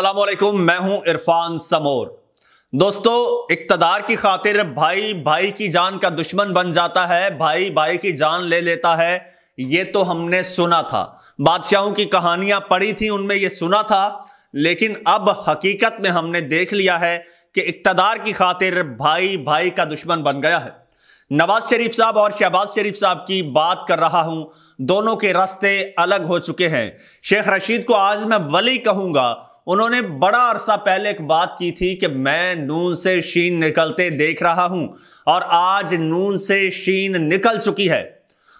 असलम मैं हूं इरफान समोर दोस्तों इकतदार की खातिर भाई भाई की जान का दुश्मन बन जाता है भाई भाई की जान ले लेता है ये तो हमने सुना था बादशाहों की कहानियां पढ़ी थी उनमें ये सुना था लेकिन अब हकीकत में हमने देख लिया है कि इकतदार की खातिर भाई भाई का दुश्मन बन गया है नवाज शरीफ साहब और शहबाज शरीफ साहब की बात कर रहा हूं दोनों के रास्ते अलग हो चुके हैं शेख रशीद को आज मैं वली कहूंगा उन्होंने बड़ा अरसा पहले एक बात की थी कि मैं नून से शीन निकलते देख रहा हूं और आज नून से शीन निकल चुकी है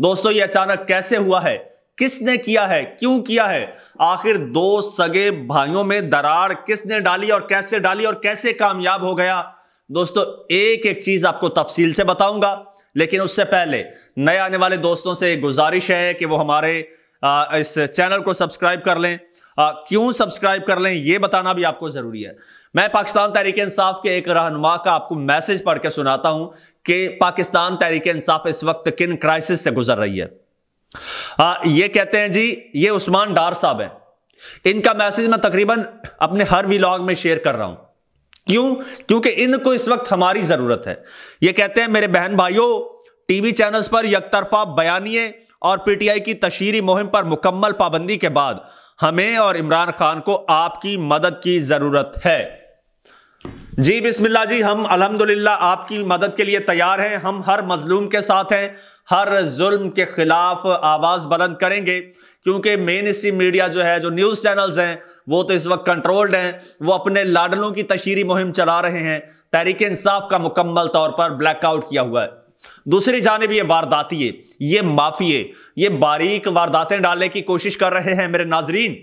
दोस्तों ये अचानक कैसे हुआ है किसने किया है क्यों किया है आखिर दो सगे भाइयों में दरार किसने डाली और कैसे डाली और कैसे कामयाब हो गया दोस्तों एक एक चीज आपको तफसील से बताऊंगा लेकिन उससे पहले नए आने वाले दोस्तों से गुजारिश है कि वो हमारे इस चैनल को सब्सक्राइब कर लें आ, क्यों सब्सक्राइब कर लें यह बताना भी आपको ज़रूरी है मैं पाकिस्तान तहरीक इंसाफ के एक रहनुमा का आपको मैसेज पढ़ के सुनाता हूं कि पाकिस्तान तहरीक इंसाफ इस वक्त किन क्राइसिस से गुजर रही है आ, ये कहते हैं जी ये उस्मान डार साहब हैं इनका मैसेज मैं तकरीबन अपने हर व्लॉग में शेयर कर रहा हूं क्यों क्योंकि इनको इस वक्त हमारी जरूरत है ये कहते हैं मेरे बहन भाइयों टीवी चैनल्स पर यकतरफा बयानिए और पीटीआई की तशहरी मुहिम पर मुकम्मल पाबंदी के बाद हमें और इमरान खान को आपकी मदद की ज़रूरत है जी बिस्मिल्ला जी हम अल्हम्दुलिल्लाह आपकी मदद के लिए तैयार हैं हम हर मजलूम के साथ हैं हर जुल्म के ख़िलाफ़ आवाज़ बुलंद करेंगे क्योंकि मेन स्ट्रीम मीडिया जो है जो न्यूज़ चैनल्स हैं वो तो इस वक्त कंट्रोल्ड हैं वो अपने लाडलों की तशहरी मुहिम चला रहे हैं तहरीक इंसाफ का मुकम्मल तौर पर ब्लैकआउट किया हुआ है दूसरी जानब ये वारदाती ये माफिए ये बारीक वारदातें डालने की कोशिश कर रहे हैं मेरे नाजरीन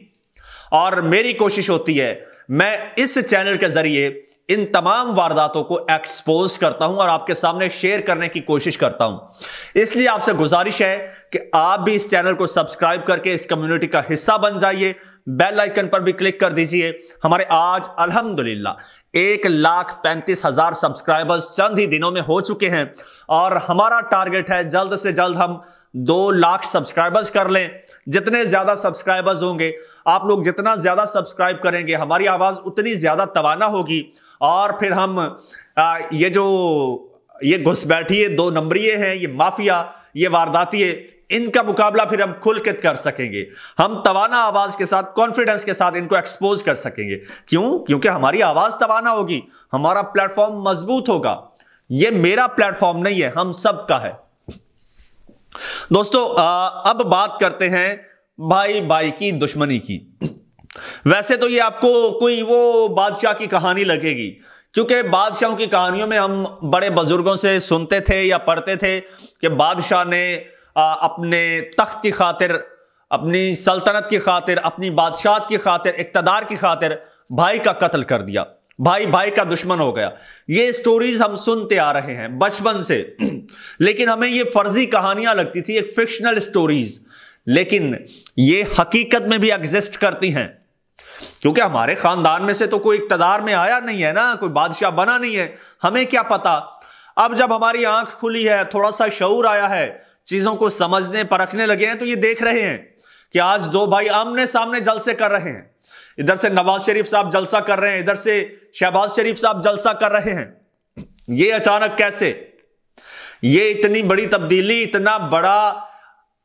और मेरी कोशिश होती है मैं इस चैनल के जरिए इन तमाम वारदातों को एक्सपोज करता हूं और आपके सामने शेयर करने की कोशिश करता हूं इसलिए आपसे गुजारिश है कि आप भी इस चैनल को सब्सक्राइब करके इस कम्युनिटी का हिस्सा बन जाइए बेल आइकन पर भी क्लिक कर दीजिए हमारे आज अल्हम्दुलिल्लाह एक लाख पैंतीस हजार सब्सक्राइबर्स चंद ही दिनों में हो चुके हैं और हमारा टारगेट है जल्द से जल्द हम दो लाख सब्सक्राइबर्स कर लें जितने ज़्यादा सब्सक्राइबर्स होंगे आप लोग जितना ज़्यादा सब्सक्राइब करेंगे हमारी आवाज़ उतनी ज़्यादा तवाना होगी और फिर हम आ, ये जो ये घुसबैठिए दो नंबरिए हैं ये माफिया ये वारदातीय है इनका मुकाबला फिर हम खुल के कर सकेंगे हम तवाना आवाज के साथ कॉन्फिडेंस के साथ इनको एक्सपोज कर सकेंगे क्यों क्योंकि हमारी आवाज तवाना होगी हमारा प्लेटफॉर्म मजबूत होगा ये मेरा प्लेटफॉर्म नहीं है हम सबका है दोस्तों अब बात करते हैं भाई भाई की दुश्मनी की वैसे तो ये आपको कोई वो बादशाह की कहानी लगेगी क्योंकि बादशाहों की कहानियों में हम बड़े बुजुर्गों से सुनते थे या पढ़ते थे कि बादशाह ने अपने तख्त की खातिर अपनी सल्तनत की खातिर अपनी बादशाह की खातिर इकतदार की खातिर भाई का कत्ल कर दिया भाई भाई का दुश्मन हो गया ये स्टोरीज हम सुनते आ रहे हैं बचपन से लेकिन हमें ये फर्जी कहानियां लगती थी एक फिक्शनल स्टोरीज लेकिन ये हकीकत में भी एग्जिस्ट करती हैं क्योंकि हमारे खानदान में से तो कोई इकतदार में आया नहीं है ना कोई बादशाह बना नहीं है हमें क्या पता अब जब हमारी आंख खुली है थोड़ा सा शऊर आया है चीजों को समझने परखने लगे हैं तो ये देख रहे हैं कि आज दो भाई आमने सामने जलसे कर रहे हैं इधर से नवाज शरीफ साहब जलसा कर रहे हैं इधर से शहबाज शरीफ साहब जलसा कर रहे हैं ये अचानक कैसे ये इतनी बड़ी तब्दीली इतना बड़ा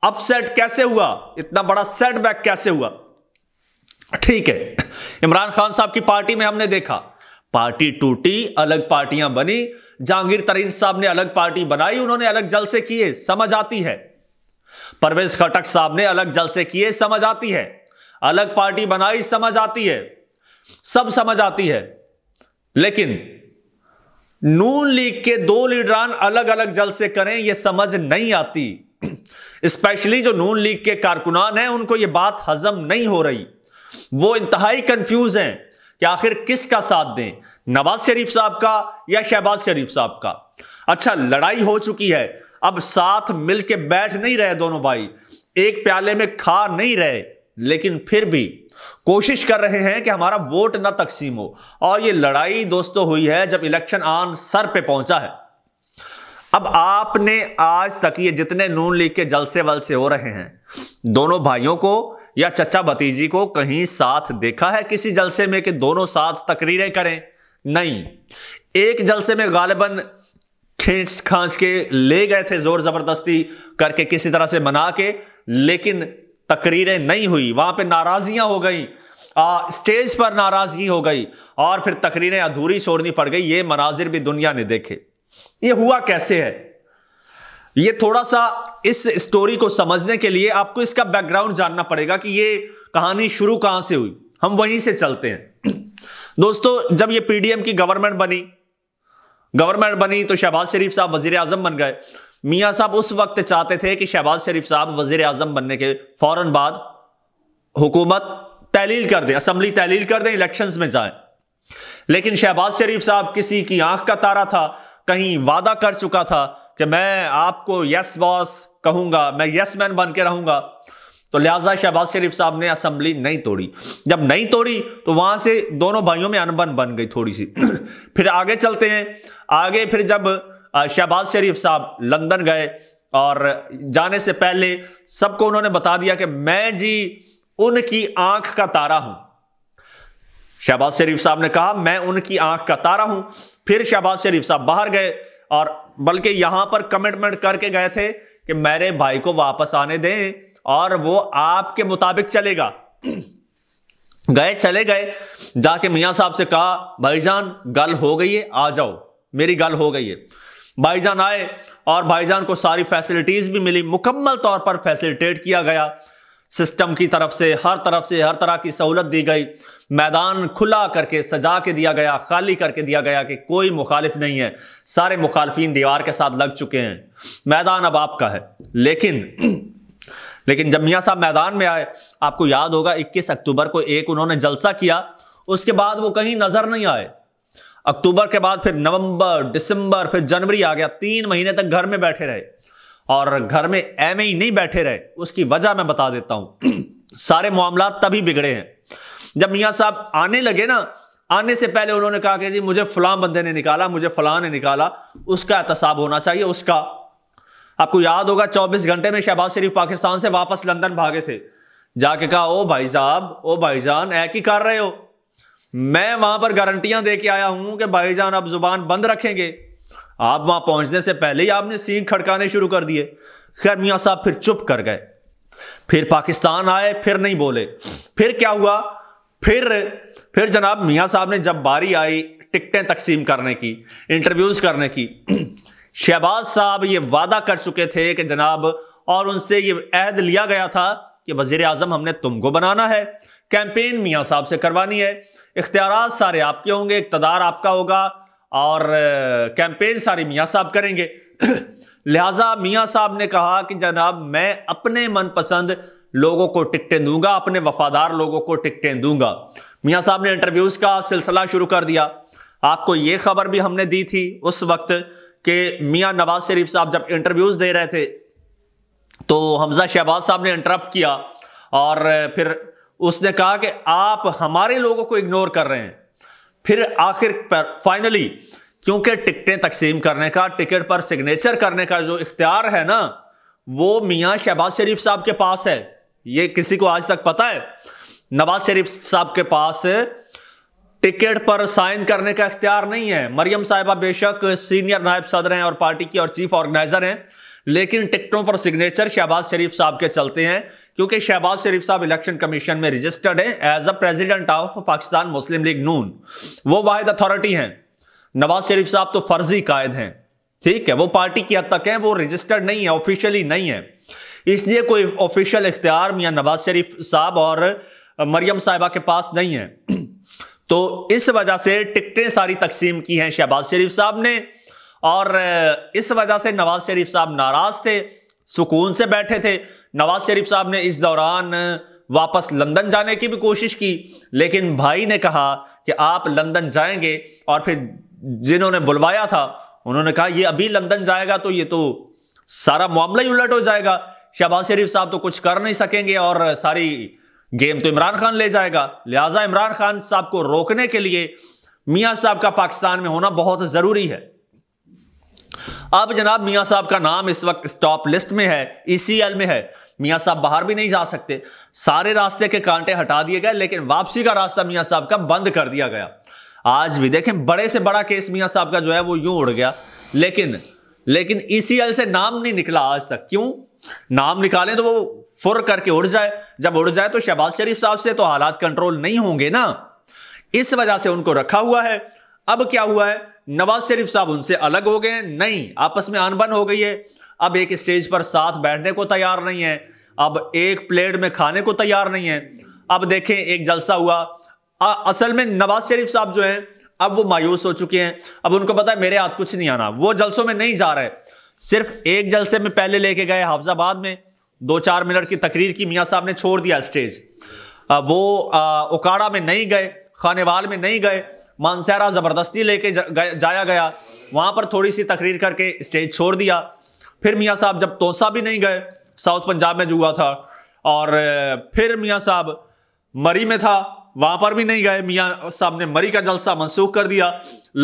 अपसेट कैसे हुआ इतना बड़ा सेटबैक कैसे हुआ ठीक है इमरान खान साहब की पार्टी में हमने देखा पार्टी टूटी अलग पार्टियां बनी जहांगीर तरीन साहब ने अलग पार्टी बनाई उन्होंने अलग जलसे किए समझ आती है परवेज खटक साहब ने अलग जलसे किए समझ आती है अलग पार्टी बनाई समझ आती है सब समझ आती है लेकिन नून लीग के दो लीडरान अलग अलग जलसे करें यह समझ नहीं आती स्पेशली जो नून लीग के कारकुनान हैं उनको यह बात हजम नहीं हो रही वो इंतहाई कंफ्यूज हैं कि आखिर किसका साथ दें नवाज शरीफ साहब का या शहबाज शरीफ साहब का अच्छा लड़ाई हो चुकी है अब साथ मिलके बैठ नहीं रहे दोनों भाई एक प्याले में खा नहीं रहे लेकिन फिर भी कोशिश कर रहे हैं कि हमारा वोट ना तकसीम हो और ये लड़ाई दोस्तों हुई है जब इलेक्शन आन सर पे पहुंचा है अब आपने आज तक ये जितने नून लीग के जलसे वलसे हो रहे हैं दोनों भाइयों को या चचा भतीजी को कहीं साथ देखा है किसी जलसे में कि दोनों साथ तकरीरें करें नहीं एक जलसे में गालिबन खींच खांच के ले गए थे जोर जबरदस्ती करके किसी तरह से मना के लेकिन तकरीरें नहीं हुई वहां पे नाराजगियां हो गई आ, स्टेज पर नाराजगी हो गई और फिर तकरीरें अधूरी छोड़नी पड़ गई ये मनाजिर भी दुनिया ने देखे ये हुआ कैसे है ये थोड़ा सा इस स्टोरी को समझने के लिए आपको इसका बैकग्राउंड जानना पड़ेगा कि ये कहानी शुरू कहां से हुई हम वहीं से चलते हैं दोस्तों जब ये पीडीएम की गवर्नमेंट बनी गवर्नमेंट बनी तो शहबाज शरीफ साहब वजीर आजम बन गए मियाँ साहब उस वक्त चाहते थे कि शहबाज शरीफ साहब वजीर आजम बनने के फौरन बाद हुकूमत तहलील कर दे असम्बली तहलील कर दे इलेक्शंस में जाए लेकिन शहबाज शरीफ साहब किसी की आंख का तारा था कहीं वादा कर चुका था कि मैं आपको यस बॉस कहूंगा मैं यस मैन बन के रहूंगा तो लिहाजा शहबाज शरीफ साहब ने असम्बली नहीं तोड़ी जब नहीं तोड़ी तो वहां से दोनों भाइयों में अनबन बन गई थोड़ी सी फिर आगे चलते हैं आगे फिर जब शहबाज शरीफ साहब लंदन गए और जाने से पहले सबको उन्होंने बता दिया कि मैं जी उनकी आंख का तारा हूं शहबाज शरीफ साहब ने कहा मैं उनकी आंख का तारा हूं फिर शहबाज शरीफ साहब बाहर गए और बल्कि यहां पर कमिटमेंट करके गए थे कि मेरे भाई को वापस आने दें और वो आपके मुताबिक चलेगा गए चले गए जाके मियाँ साहब से कहा भाईजान गल हो गई है आ जाओ मेरी गल हो गई है भाईजान आए और भाईजान को सारी फैसिलिटीज़ भी मिली मुकम्मल तौर पर फैसिलिटेट किया गया सिस्टम की तरफ से हर तरफ से हर तरह की सहूलत दी गई मैदान खुला करके सजा के दिया गया खाली करके दिया गया कि कोई मुखालिफ नहीं है सारे मुखालफी दीवार के साथ लग चुके हैं मैदान अब आपका है लेकिन लेकिन जब मियाँ साहब मैदान में आए आपको याद होगा 21 अक्टूबर को एक उन्होंने जलसा किया उसके बाद वो कहीं नजर नहीं आए अक्टूबर के बाद फिर नवंबर दिसंबर फिर जनवरी आ गया तीन महीने तक घर में बैठे रहे और घर में एम ही नहीं बैठे रहे उसकी वजह मैं बता देता हूं सारे मामला तभी बिगड़े हैं जब मियाँ साहब आने लगे ना आने से पहले उन्होंने कहा कि जी मुझे फलां बंदे ने निकाला मुझे फलां ने निकाला उसका एहतसाब होना चाहिए उसका आपको याद होगा 24 घंटे में शहबाज शरीफ पाकिस्तान से वापस लंदन भागे थे जाके कहा ओ भाई साहब ओ भाईजान ऐ की कर रहे हो मैं वहां पर गारंटियां दे के आया हूं कि भाईजान आप जुबान बंद रखेंगे आप वहां पहुंचने से पहले ही आपने सीन खड़काने शुरू कर दिए खैर मियाँ साहब फिर चुप कर गए फिर पाकिस्तान आए फिर नहीं बोले फिर क्या हुआ फिर फिर जनाब मियाँ साहब ने जब बारी आई टिकटें तकसीम करने की इंटरव्यूज़ करने की शहबाज साहब ये वादा कर चुके थे कि जनाब और उनसे ये अहद लिया गया था कि वजीर अजम हमने तुमको बनाना है कैंपेन मियाँ साहब से करवानी है इख्तियार सारे आपके होंगे इकतदार आपका होगा और कैंपेन सारी मियाँ साहब करेंगे लिहाजा मियाँ साहब ने कहा कि जनाब मैं अपने मनपसंद लोगों को टिकटें दूंगा अपने वफादार लोगों को टिकटें दूंगा मियाँ साहब ने इंटरव्यूज का सिलसिला शुरू कर दिया आपको ये खबर भी हमने दी थी उस वक्त कि मियाँ नवाज शरीफ साहब जब इंटरव्यूज दे रहे थे तो हमजा शहबाज साहब ने इंटरप्ट किया और फिर उसने कहा कि आप हमारे लोगों को इग्नोर कर रहे हैं फिर आखिर पर फाइनली क्योंकि टिकटें तकसीम करने का टिकट पर सिग्नेचर करने का जो इख्तियार है ना वो मियाँ शहबाज शरीफ साहब के पास है ये किसी को आज तक पता है नवाज शरीफ साहब के पास टिकट पर साइन करने का इख्तियार नहीं है मरियम साहिबा बेशक सीनियर नायब सदर हैं और पार्टी की और चीफ ऑर्गेनाइजर हैं लेकिन टिकटों पर सिग्नेचर शहबाज शरीफ साहब के चलते हैं क्योंकि शहबाज शरीफ साहब इलेक्शन कमीशन में रजिस्टर्ड हैं as a president of Pakistan Muslim League Noon वो वाहिद अथॉरिटी हैं नवाज शरीफ साहब तो फर्जी कायद हैं ठीक है वो पार्टी की हद तक हैं वो रजिस्टर्ड नहीं है ऑफिशियली नहीं है इसलिए कोई ऑफिशियल इख्तियार मियाँ नवाज शरीफ साहब और मरियम साहिबा के पास नहीं है तो इस वजह से टिकटें सारी तकसीम की हैं शहबाज शरीफ साहब ने और इस वजह से नवाज शरीफ साहब नाराज़ थे सुकून से बैठे थे नवाज शरीफ साहब ने इस दौरान वापस लंदन जाने की भी कोशिश की लेकिन भाई ने कहा कि आप लंदन जाएंगे और फिर जिन्होंने बुलवाया था उन्होंने कहा ये अभी लंदन जाएगा तो ये तो सारा मामला ही उलट हो जाएगा शहबाज शरीफ साहब तो कुछ कर नहीं सकेंगे और सारी गेम तो इमरान खान ले जाएगा लिहाजा इमरान खान साहब को रोकने के लिए मियाँ साहब का पाकिस्तान में होना बहुत ज़रूरी है अब जनाब मियाँ साहब का नाम इस वक्त टॉप लिस्ट में है एल e में है मियाँ साहब बाहर भी नहीं जा सकते सारे रास्ते के कांटे हटा दिए गए लेकिन वापसी का रास्ता मियाँ साहब का बंद कर दिया गया आज भी देखें बड़े से बड़ा केस मियाँ साहब का जो है वो यूं उड़ गया लेकिन लेकिन एल e से नाम नहीं निकला आज तक क्यों नाम निकालें तो वो फुर करके उड़ जाए जब उड़ जाए तो शहबाज शरीफ साहब से तो हालात कंट्रोल नहीं होंगे ना इस वजह से उनको रखा हुआ है अब क्या हुआ है नवाज शरीफ साहब उनसे अलग हो गए नहीं आपस में अनबन हो गई है अब एक स्टेज पर साथ बैठने को तैयार नहीं है अब एक प्लेट में खाने को तैयार नहीं है अब देखें एक जलसा हुआ आ, असल में नवाज शरीफ साहब जो हैं अब वो मायूस हो चुके हैं अब उनको पता है मेरे हाथ कुछ नहीं आना वो जलसों में नहीं जा रहे सिर्फ एक जलसे में पहले लेके गए हाफजाबाद में दो चार मिनट की तकरीर की मियाँ साहब ने छोड़ दिया स्टेज वो उकाड़ा में नहीं गए खानेवाल में नहीं गए मानसहरा ज़बरदस्ती लेके जाया गया वहाँ पर थोड़ी सी तकरीर करके स्टेज छोड़ दिया फिर मियाँ साहब जब तोसा भी नहीं गए साउथ पंजाब में जो हुआ था और फिर मियाँ साहब मरी में था वहाँ पर भी नहीं गए मियाँ साहब ने मरी का जलसा मनसूख कर दिया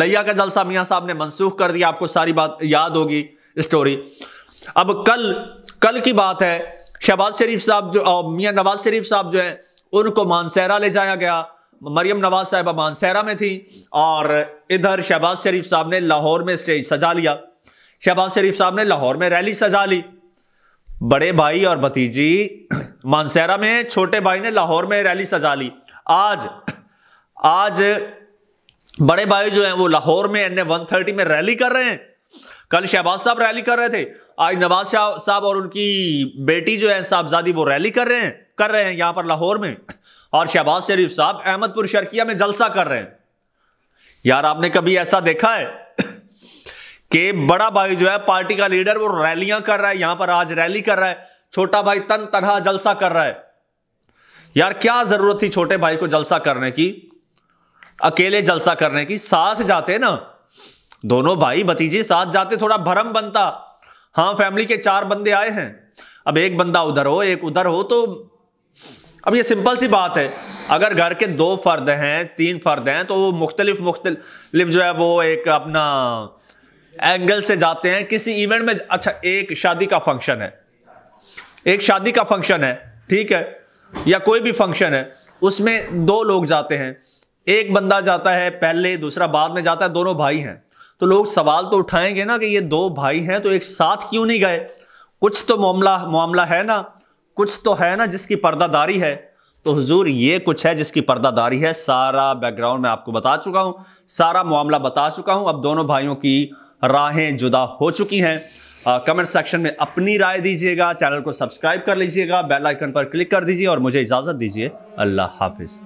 लैया का जलसा मियाँ साहब ने मनसूख कर दिया आपको सारी बात याद होगी स्टोरी अब कल कल की बात है शहबाज शरीफ साहब जो मिया नवाज शरीफ साहब जो है उनको मानसहरा ले जाया गया मरियम नवाज साहब मानसहरा में थी और इधर शहबाज शरीफ साहब ने लाहौर में स्टेज सजा लिया शहबाज शरीफ साहब ने लाहौर में रैली सजा ली बड़े भाई और भतीजी मानसहरा में छोटे भाई ने लाहौर में रैली सजा ली आज आज बड़े भाई जो हैं वो लाहौर में एन ए वन थर्टी में रैली कर रहे हैं कल शहबाज साहब रैली कर रहे थे आज नवाज शाह साहब और उनकी बेटी जो है साहबजादी वो रैली कर रहे हैं कर रहे हैं यहां पर लाहौर में और शहबाज शरीफ साहब अहमदपुर शर्किया में जलसा कर रहे हैं यार आपने कभी ऐसा देखा है कि बड़ा भाई जो है पार्टी का लीडर वो रैलियां कर रहा है यहां पर आज रैली कर रहा है छोटा भाई तन तनहा जलसा कर रहा है यार क्या जरूरत थी छोटे भाई को जलसा करने की अकेले जलसा करने की साथ जाते ना दोनों भाई भतीजे साथ जाते थोड़ा भरम बनता हाँ फैमिली के चार बंदे आए हैं अब एक बंदा उधर हो एक उधर हो तो अब ये सिंपल सी बात है अगर घर के दो फर्द हैं तीन फर्द हैं तो वो मुख्तलिफ मुख्तलिफ जो है वो एक अपना एंगल से जाते हैं किसी इवेंट में अच्छा एक शादी का फंक्शन है एक शादी का फंक्शन है ठीक है या कोई भी फंक्शन है उसमें दो लोग जाते हैं एक बंदा जाता है पहले दूसरा बाद में जाता है दोनों भाई हैं तो लोग सवाल तो उठाएंगे ना कि ये दो भाई हैं तो एक साथ क्यों नहीं गए कुछ तो मामला मामला है ना कुछ तो है ना जिसकी पर्दादारी है तो हुजूर ये कुछ है जिसकी पर्दादारी है सारा बैकग्राउंड मैं आपको बता चुका हूँ सारा मामला बता चुका हूँ अब दोनों भाइयों की राहें जुदा हो चुकी हैं कमेंट सेक्शन में अपनी राय दीजिएगा चैनल को सब्सक्राइब कर लीजिएगा बेल आइकन पर क्लिक कर दीजिए और मुझे इजाज़त दीजिए अल्लाह हाफिज़